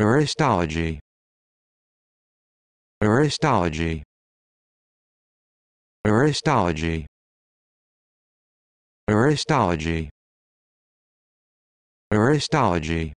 Aristology Aristology Aristology Aristology Aristology